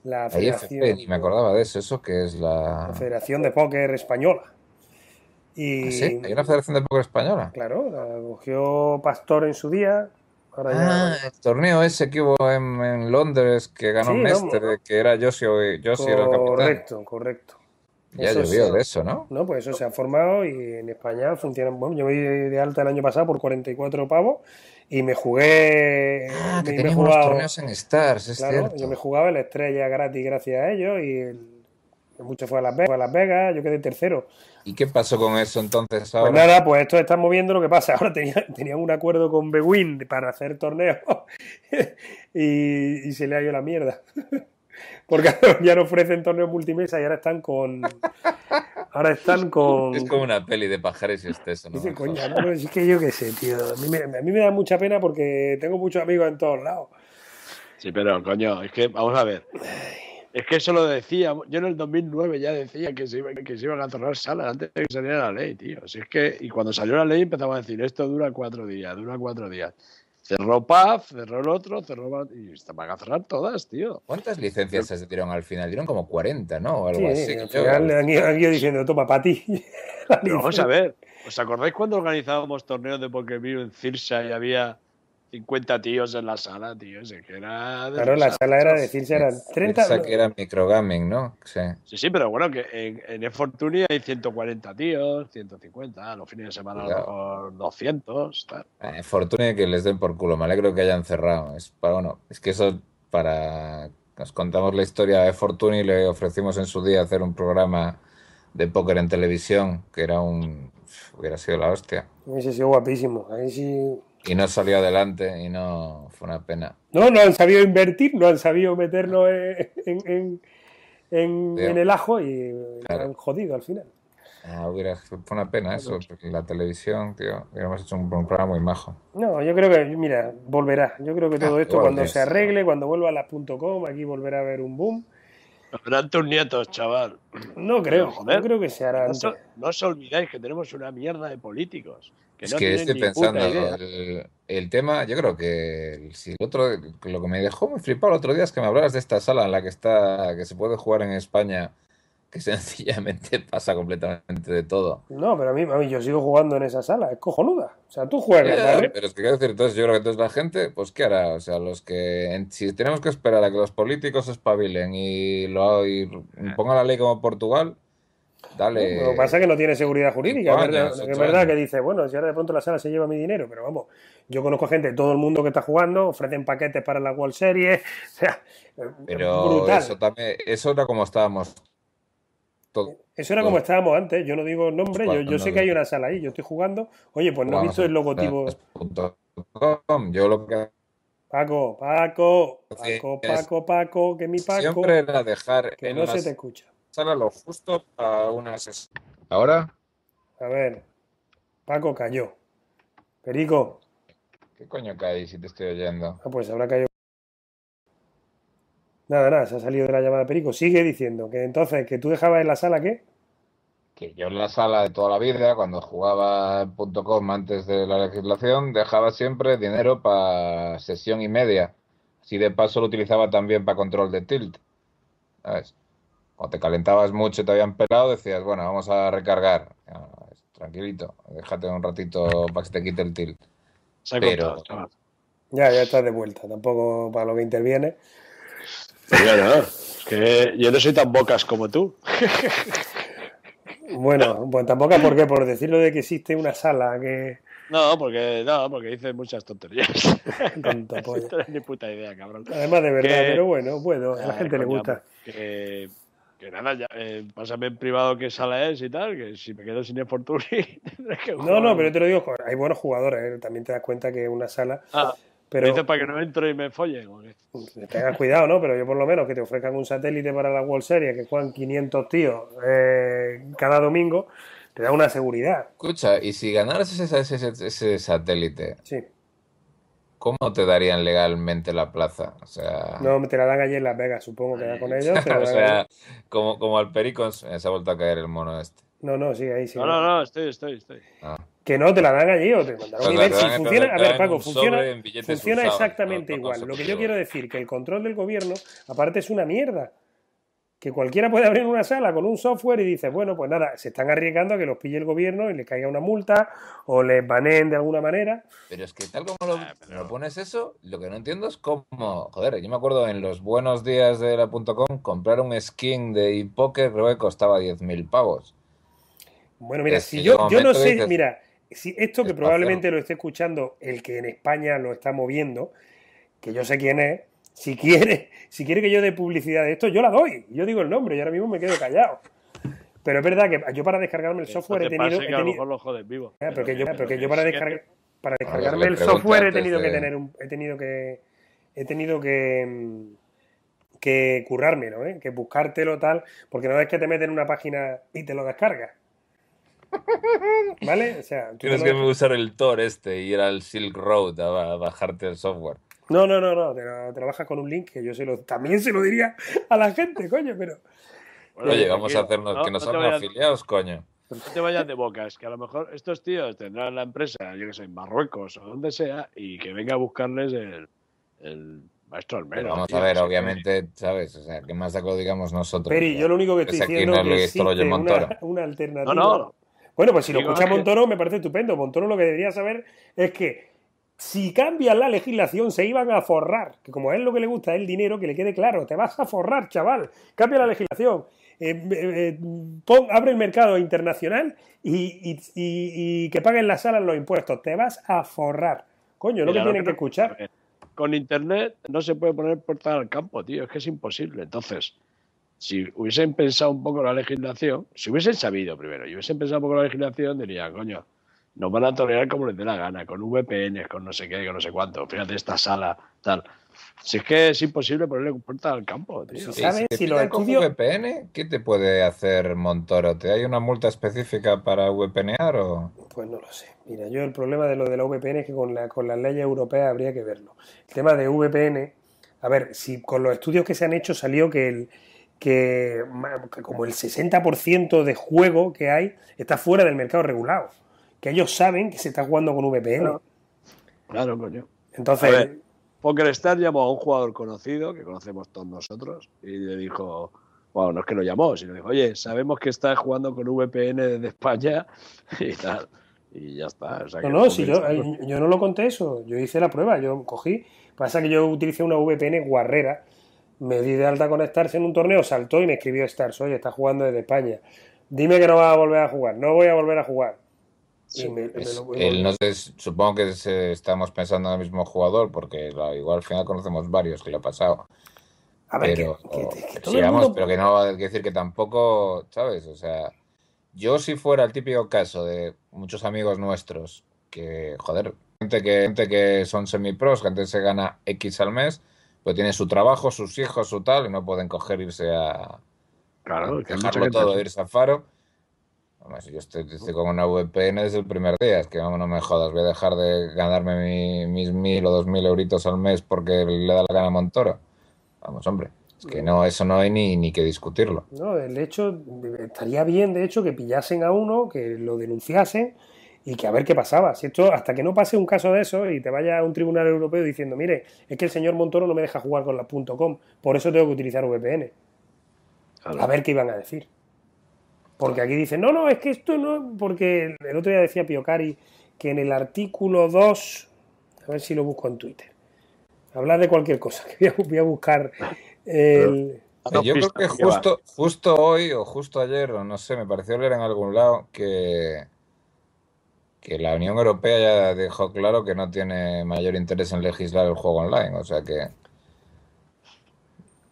La, Federación... IFP, me acordaba de eso, eso que es la... Federación de Póker Española. Y, ¿Ah, sí? ¿Hay una federación de póker española? Claro, la cogió Pastor en su día. ah, el torneo ese que hubo en, Londres que ganó Mestre, que era Josio, Josio era el capitán. Correcto, correcto. Ya llovió de eso, ¿no? No, pues eso se ha formado y en España funcionan. Bueno, yo me di de alta el año pasado por 44 pavos y me jugué. Ah, me, que me torneos en Stars, es claro, Yo me jugaba la estrella gratis gracias a ellos y el mucho Las fue a Las Vegas, yo quedé tercero. ¿Y qué pasó con eso entonces Pues nada, pues esto están moviendo lo que pasa. (laughs) Ahora tenían, un acuerdo con Bewin para hacer torneos (laughs) y, se le ha ido la mierda. (laughs) Porque ya no ofrecen torneos multimesa y ahora están con. Ahora están con. Es como una peli de pajares y este, ¿no? Dice, no, es que yo qué sé, tío. A mí, me, da mucha pena porque tengo muchos amigos en todos lados. Sí, pero coño, es que vamos a ver. Es que eso lo decía, yo en el 2009 ya decía que se, iban a cerrar salas antes de que saliera la ley, tío. Así es que, y cuando salió la ley empezamos a decir, esto dura cuatro días, dura cuatro días. Cerró PAF, cerró el otro, cerró... Y van a cerrar todas, tío. ¿Cuántas licencias se dieron al final? Dieron como 40, ¿no? O algo así. Al final han ido, diciendo, toma, para ti. (laughs) Vamos a ver, ¿os acordáis cuando organizábamos torneos de Pokémon en Cirsa y había 50 tíos en la sala, tío. Ese que era de claro, la sala era de 15, eran 30. que era microgaming, ¿no? Sí. sí, pero bueno, que en, en fortuny hay 140 tíos, 150, a los fines de semana a lo mejor 200. Tal. que les den por culo, me alegro que hayan cerrado. Es para, bueno, es que eso para. Nos contamos la historia de Fortuny y le ofrecimos en su día hacer un programa de póker en televisión, que era un. hubiera sido la hostia. Hubiese sido guapísimo. Ahí sí y no salió adelante y no fue una pena. No, no han sabido invertir, no han sabido meternos eh, en, el ajo y han jodido al final. Ah, hubiera, fue una pena eso, porque la televisión, tío, hubiéramos hecho un, programa muy majo. No, yo creo que, mira, volverá. Yo creo que todo ah, esto cuando se arregle, cuando vuelva a las .com, aquí volverá a haber un boom. Habrán tus nietos, chaval. No creo, no creo que se hará. No, no os olvidáis que tenemos una mierda de políticos es que estoy pensando, el, tema, yo creo que si el otro, lo que me dejó muy flipado el otro día es que me hablabas de esta sala en la que está, que se puede jugar en España, que (laughs) sencillamente pasa completamente de todo. No, pero a mí, yo sigo jugando en esa sala, es cojonuda. O sea, tú juegas. ¿vale? Pero es que quiero decir, entonces yo creo que entonces la gente, pues ¿qué hará? O sea, los que. si tenemos que esperar a que los políticos espabilen y, lo, y ah. pongan la ley como Portugal lo que pasa es que no tiene seguridad jurídica. es verdad, que dice, bueno, si ahora de pronto la sala se lleva mi dinero, pero vamos, yo conozco a gente todo el mundo que está jugando, ofrecen paquetes para la World Series, (laughs) o sea, brutal. Eso, también, eso era como estábamos. eso era como pues, estábamos antes, yo no digo nombre, yo, yo sé que hay una sala ahí, yo estoy jugando, oye, pues no he visto el logotipo. Yo lo que Paco, Paco, Paco, Paco, Paco, que mi Paco. Siempre era dejar. Que no se te escucha sala, lo justo a una sesión. ¿Ahora? A ver, Paco cayó. Perico. ¿Qué coño caí si te estoy oyendo? Ah, pues habrá caído. Nada, nada, se ha salido de la llamada Perico. Sigue diciendo que entonces, que tú dejabas en la sala, ¿qué? que yo en la sala de toda la vida, cuando jugaba punto .com antes de la legislación, dejaba siempre dinero para sesión y media. Si de paso lo utilizaba también para control de tilt. ver... Cuando te calentabas mucho y te habían pelado, decías, bueno, vamos a recargar. Ah, tranquilito, déjate un ratito para que te quite el tilt. Pero... ya, ya estás de vuelta, tampoco para lo que interviene. Claro. que yo no soy tan bocas como tú. Bueno, pues tampoco porque por decirlo de que existe una sala que no, porque no, porque dices muchas tonterías. (laughs) Tonto, (laughs) no ni puta idea, cabrón. Además de verdad, pero bueno, bueno, a la gente le gusta. Pues, que que nada, ya, eh, pásame en privado qué sala es y tal, que si me quedo sin Fortuny (laughs) tendré que No, no, pero yo te lo digo, hay buenos jugadores, ¿eh? también te das cuenta que una sala... Ah, pero... dices para que no entro y me follen? tengas cuidado, ¿no? Pero yo por lo menos que te ofrezcan un satélite para la World Series, que juegan 500 tíos eh, cada domingo, te da una seguridad. Escucha, y si ganaras ese, ese satélite... Sí ¿Cómo te darían legalmente la plaza? O sea... No, te la dan allí en Las Vegas, supongo que da con ellos. (laughs) o sea, como, como al Pericons, se ha vuelto a caer el mono este. No, no, sí, ahí sí. No, no, no, estoy, estoy, estoy. Ah. Que no, te la dan allí o te mandaron Si funciona, a ver, Paco, funciona, funciona exactamente igual. Lo que yo quiero decir, que el control del gobierno, aparte, es una mierda que cualquiera puede abrir una sala con un software y dices, bueno, pues nada, se están arriesgando a que los pille el gobierno y les caiga una multa o les baneen de alguna manera. Pero es que tal como lo, ah, pones eso, lo que no entiendo es cómo, joder, yo me acuerdo en los buenos días de la .com comprar un skin de hipócrita creo que costaba 10.000 pavos. Bueno, mira, si yo, no sé, mira, si esto que probablemente lo esté escuchando el que en España lo está moviendo, que yo sé quién es, si quiere, si quiere que yo dé publicidad de esto, yo la doy. Yo digo el nombre y ahora mismo me quedo callado. Pero es verdad que yo para descargarme el software he tenido. He tenido... que pero yo para, descargarme el software he tenido que tener un, he tenido que he tenido que mm, que currármelo, ¿eh? que buscártelo tal, porque no es que te meten en una página y te lo descargas. (laughs) ¿Vale? O sea, Tienes que usar el Tor este, y ir al Silk Road a, bajarte el software. No, no, no, no, te con un link que yo también se lo diría a la gente, coño, pero... Oye, vamos a hacernos que nos no hagan afiliados, coño. No te vayas de boca. Es que a lo mejor estos tíos tendrán la empresa, yo que sé, en Marruecos o donde sea, y que venga a buscarles el, maestro al menos. vamos a ver, obviamente, ¿sabes? O sea, que más saco, digamos, nosotros? Peri, yo lo único que estoy pues es que no es una, (laughs) una, alternativa. No, no. Bueno, pues si lo escucha Montoro, me parece estupendo. Montoro lo que debería saber es que si cambian la legislación se iban a forrar, que como es lo que le gusta el dinero, que le quede claro, te vas a forrar, chaval, cambia la legislación, eh, eh, eh, abre el mercado internacional y, que paguen las salas los impuestos, te vas a forrar. Coño, lo que tienen que, escuchar. Con internet no se puede poner puertas al campo, tío, es que es imposible. Entonces, si hubiesen pensado un poco la legislación, si hubiesen sabido primero y hubiesen pensado un poco la legislación, diría, coño, nos van a torear como les dé la gana, con VPNs, con no sé qué, con no sé cuánto. Fíjate esta sala, tal. Si es que es imposible ponerle puerta al campo, ¿Sabes? Si, VPN, ¿qué te puede hacer Montoro? ¿Te hay una multa específica para VPNear o...? Pues no lo sé. Mira, yo el problema de lo de la VPN es que con, la, con las leyes europeas habría que verlo. El tema de VPN... A ver, si con los estudios que se han hecho salió que el, que como el 60% de juego que hay está fuera del mercado regulado ellos saben que se está jugando con VPN. Claro, coño. Entonces. Porque llamó a un jugador conocido, que conocemos todos nosotros, y le dijo. Bueno, no es que lo llamó, sino dijo, oye, sabemos que estás jugando con VPN desde España (laughs) y tal. Y ya está. no, no, eh, yo, no lo conté eso. Yo hice la prueba, yo cogí. Pasa que yo utilicé una VPN guarrera. Me di de alta con Stars en un torneo, saltó y me escribió Stars, oye, está jugando desde España. Dime que no va a volver a jugar. No voy a volver a jugar no supongo que eh, estamos pensando en el mismo jugador, porque igual al final conocemos varios que lo ha pasado. pero, que, pero que no hay que decir que tampoco, ¿sabes? O sea, yo si fuera el típico caso de muchos amigos nuestros que, joder, gente que, gente que son semipros, que antes se gana X al mes, pues tiene su trabajo, sus hijos, su tal, y no pueden coger irse a. a dejarlo todo, irse a Faro yo estoy, con una VPN desde el primer día. Es que vamos, no me jodas. Voy a dejar de ganarme mis mil o dos mil euritos al mes porque le da la gana a Montoro. Vamos, hombre. Es que no, eso no hay ni, que discutirlo. No, el hecho, estaría bien, de hecho, que pillasen a uno, que lo denunciasen y que a ver qué pasaba. Si esto, hasta que no pase un caso de eso y te vaya a un tribunal europeo diciendo, mire, es que el señor Montoro no me deja jugar con la .com, por eso tengo que utilizar VPN. a ver qué iban a decir. Porque aquí dicen, no, no, es que esto no, porque el otro día decía Piocari que en el artículo 2, a ver si lo busco en Twitter, hablar de cualquier cosa, (laughs) que voy a, buscar el... Yo creo que justo, justo hoy o justo ayer, o no sé, me pareció leer en algún lado que, que la Unión Europea ya dejó claro que no tiene mayor interés en legislar el juego online, o sea que...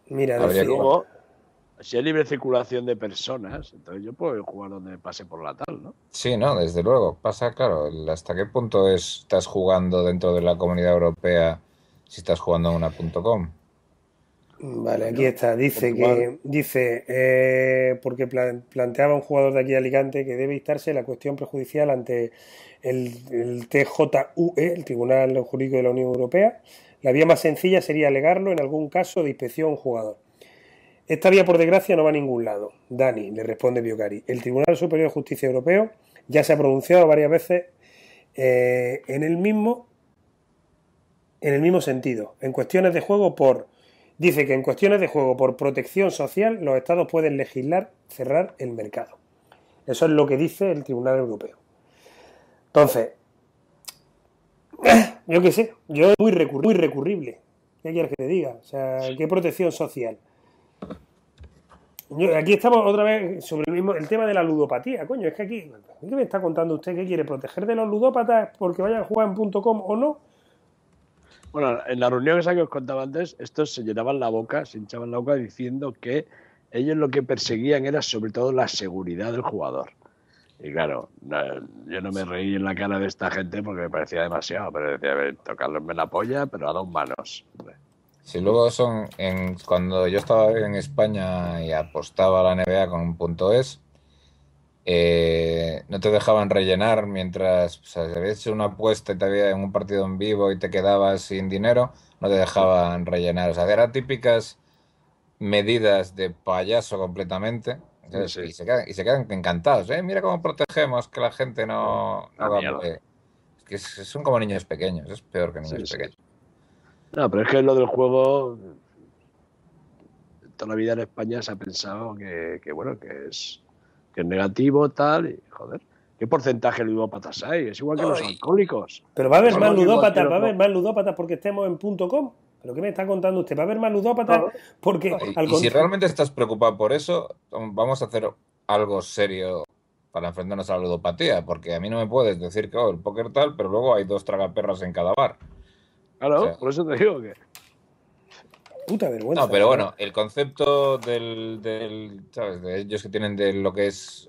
Mira, de que si hay libre circulación de personas, entonces yo puedo jugar donde pase por la tal, ¿no? Sí, no, desde luego. Pasa, claro, hasta qué punto estás jugando dentro de la comunidad europea si estás jugando en una Vale, aquí está. Dice que dice eh, porque planteaba un jugador de aquí de Alicante que debe instarse la cuestión prejudicial ante el, el TJUE, el Tribunal Jurídico de la Unión Europea. La vía más sencilla sería alegarlo en algún caso de inspección un jugador. Esta vía, por desgracia, no va a ningún lado. Dani, le responde Biocari. El Tribunal Superior de Justicia Europeo ya se ha pronunciado varias veces eh, en, el mismo, en el mismo sentido. En cuestiones de juego por... Dice que en cuestiones de juego por protección social los estados pueden legislar cerrar el mercado. Eso es lo que dice el Tribunal Europeo. Entonces, yo qué sé, yo es muy, recurrible. ¿Qué quieres que te diga? O sea, ¿qué protección social? Aquí estamos otra vez sobre el mismo el tema de la ludopatía, coño. Es que aquí, ¿qué me está contando usted que quiere proteger de los ludópatas porque vayan a jugar en .com o no? Bueno, en la reunión esa que os contaba antes, estos se llenaban la boca, se hinchaban la boca diciendo que ellos lo que perseguían era sobre todo la seguridad del jugador. Y claro, yo no me reí en la cara de esta gente porque me parecía demasiado, pero decía, a ver, me la polla, pero a dos manos. Si luego son, en, cuando yo estaba en España y apostaba a la NBA con un punto es, eh, no te dejaban rellenar mientras, o sea, si habías hecho una apuesta y te había en un partido en vivo y te quedabas sin dinero, no te dejaban rellenar. O sea, eran típicas medidas de payaso completamente. Y, se quedan, encantados. ¿eh? Mira cómo protegemos que la gente no... Ah, es que son como niños pequeños, es peor que niños pequeños. No, pero es que lo del juego, toda la vida en España se ha pensado que, bueno, que es, que es negativo, tal, y joder. ¿Qué porcentaje de ludópatas hay? Es igual que los alcohólicos. Pero va a haber más ludópatas, va a haber más ludópatas porque estemos en punto com. ¿Pero qué me está contando usted? ¿Va a haber más ludópatas? Porque, si realmente estás preocupado por eso, vamos a hacer algo serio para enfrentarnos a la ludopatía, porque a mí no me puedes decir que oh, el póker tal, pero luego hay dos tragaperras en cada bar. Claro, por eso te digo que. Puta vergüenza. No, pero ¿eh? bueno, el concepto del, De ellos que tienen de lo que es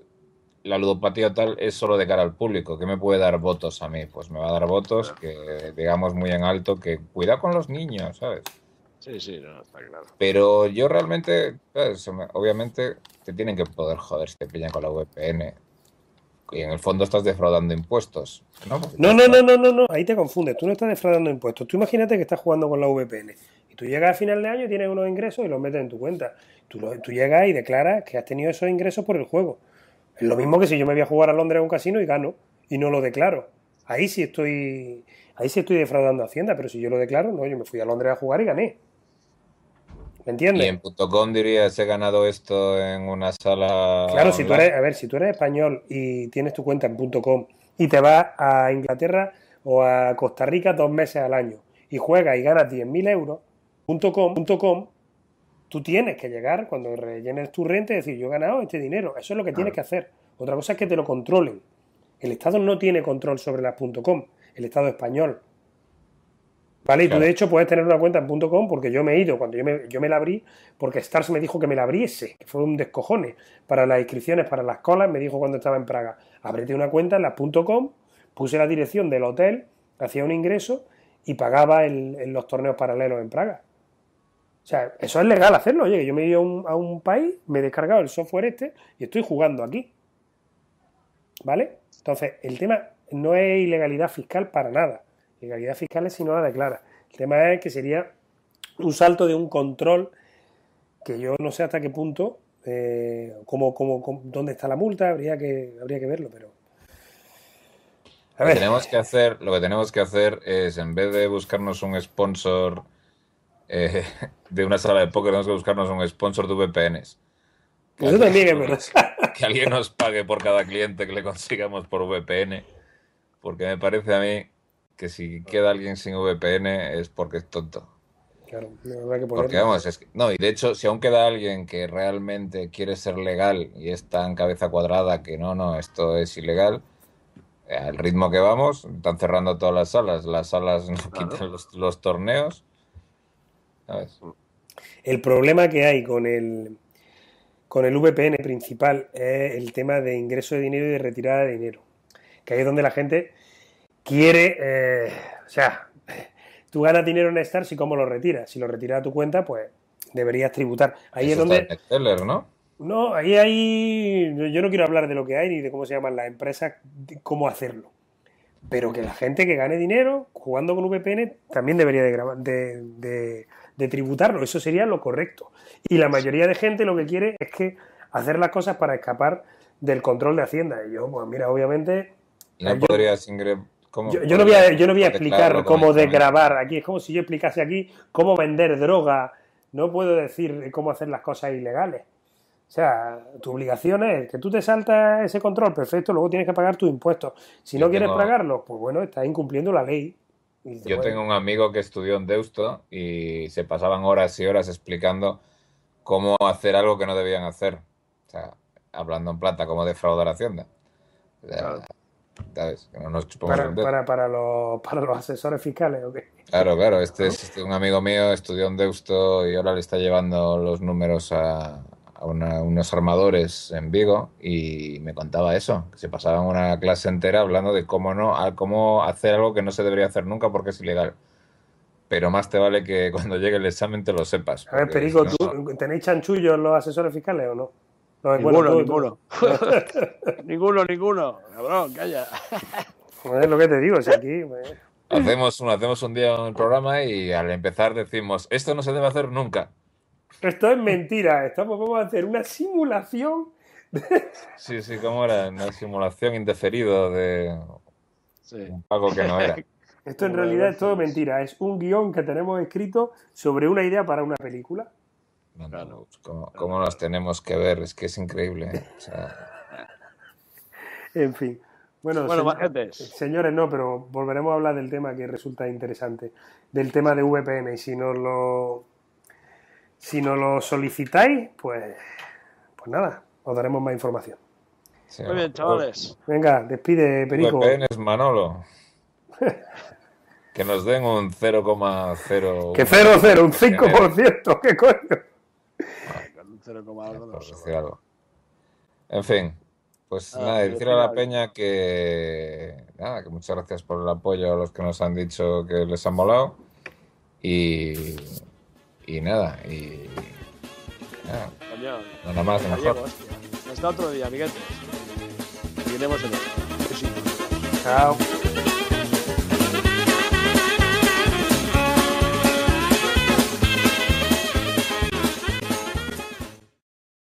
la ludopatía o tal es solo de cara al público. ¿Qué me puede dar votos a mí? Pues me va a dar votos que digamos muy en alto, que cuida con los niños, ¿sabes? Sí, sí, no, está claro. Pero yo realmente, obviamente, te tienen que poder joder si te pillan con la VPN. Y en el fondo estás defraudando impuestos. No, no, no, no, no, no, ahí te confundes. Tú no estás defraudando impuestos. Tú imagínate que estás jugando con la VPN. Y tú llegas a final de año y tienes unos ingresos y los metes en tu cuenta. Tú, tú llegas y declaras que has tenido esos ingresos por el juego. Es lo mismo que si yo me voy a jugar a Londres a un casino y gano y no lo declaro. Ahí sí estoy, ahí sí estoy defraudando Hacienda, pero si yo lo declaro, no, yo me fui a Londres a jugar y gané. ¿Me entiendes? Y en .com dirías, he ganado esto en una sala. Claro, si tú eres, a ver, si tú eres español y tienes tu cuenta en .com y te vas a Inglaterra o a Costa Rica dos meses al año y juegas y ganas 10.000 euros, .com, .com, tú tienes que llegar cuando rellenes tu renta y decir, yo he ganado este dinero. Eso es lo que tienes que hacer. Otra cosa es que te lo controlen. El Estado no tiene control sobre las .com, el Estado español. ¿Vale? Y tú, de hecho, puedes tener una cuenta en .com porque yo me he ido, cuando yo me, yo me la abrí, porque Stars me dijo que me la abriese, que fue un descojone para las inscripciones, para las colas, me dijo cuando estaba en Praga, abrete una cuenta en la .com, puse la dirección del hotel, hacía un ingreso y pagaba el, en los torneos paralelos en Praga. O sea, eso es legal hacerlo. Oye, yo me he ido a un país, me he descargado el software este y estoy jugando aquí. ¿Vale? Entonces, el tema no es ilegalidad fiscal para nada. Legalidad fiscal es si no la declara. El tema es que sería un salto de un control que yo no sé hasta qué punto, eh, como, dónde está la multa, habría que, habría que verlo, pero... Lo, que tenemos que hacer, lo que tenemos que hacer es, en vez de buscarnos un sponsor eh, (laughs) de una sala de póker, tenemos que buscarnos un sponsor de VPNs. Que también (laughs) Que alguien nos pague por cada cliente que le consigamos por VPN. Porque me parece a mí que si queda alguien sin VPN es porque es tonto. Claro, verdad que Porque vamos, es que, no, y de hecho, si aún queda alguien que realmente quiere ser legal y está en cabeza cuadrada que no, no, esto es ilegal, eh, al ritmo que vamos, están cerrando todas las salas. Las salas nos quitan los, torneos. El problema que hay con el, con el VPN principal es el tema de ingreso de dinero y de retirada de dinero. Que ahí es donde la gente quiere, eh, o sea, tú ganas dinero en Star si cómo lo retiras. Si lo retiras a tu cuenta, pues deberías tributar. Ahí es donde... Está ¿no? No, ahí hay... Yo no quiero hablar de lo que hay ni de cómo se llaman las empresas, cómo hacerlo. Pero que la gente que gane dinero jugando con VPN también debería de, de, tributarlo. Eso sería lo correcto. Y la mayoría de gente lo que quiere es que hacer las cosas para escapar del control de Hacienda. Y yo, pues mira, obviamente... No eh, yo, no voy a, explicar cómo grabar aquí. Es como si yo explicase aquí cómo vender droga. No puedo decir cómo hacer las cosas ilegales. O sea, tu obligación es que tú te saltas ese control, perfecto, luego tienes que pagar tus impuestos. Si no quieres pagarlo, pues bueno, estás incumpliendo la ley. Yo tengo un amigo que estudió en Deusto y se pasaban horas y horas explicando cómo hacer algo que no debían hacer. O sea, hablando en plata, cómo defraudar Hacienda. claro para, para, los, asesores fiscales, Claro, claro, este es este, un amigo mío, estudió en Deusto y ahora le está llevando los números a, unos armadores en Vigo y me contaba eso, que se pasaban una clase entera hablando de cómo no, cómo hacer algo que no se debería hacer nunca porque es ilegal. Pero más te vale que cuando llegue el examen te lo sepas. A ver, Perico, ¿tenéis chanchullos los asesores fiscales o no? No, (laughs) ninguno, ninguno. ninguno, ninguno. Cabrón, calla. (laughs) lo que te digo, es aquí. Hacemos, un, hacemos un día programa y al empezar decimos: Esto no se debe hacer nunca. Esto es mentira. Estamos, pues vamos a hacer una simulación. (laughs) Sí, sí, ¿cómo era? Una simulación indeferido de un pago que no era. Esto en realidad es todo mentira. Es un guión que tenemos escrito sobre una idea para una película. Claro. ¿Cómo, ¿Cómo, las tenemos que ver? Es que es increíble. ¿eh? en fin. Bueno, señores, no, pero volveremos a hablar del tema que resulta interesante, del tema de VPN. Y si no lo, si no lo solicitáis, pues, pues nada, os daremos más información. Muy bien, chavales. Venga, despide, Perico. VPN es Manolo. (laughs) que nos den un 0,0. Que 0,0, un 5%, ¿qué coño? En fin, pues ah, nada, decir a la peña que nada, que muchas gracias por el apoyo a los que nos han dicho que les han molado. Y, y nada, y nada, nada más, Hasta otro día, amiguetes. vemos en el Chao.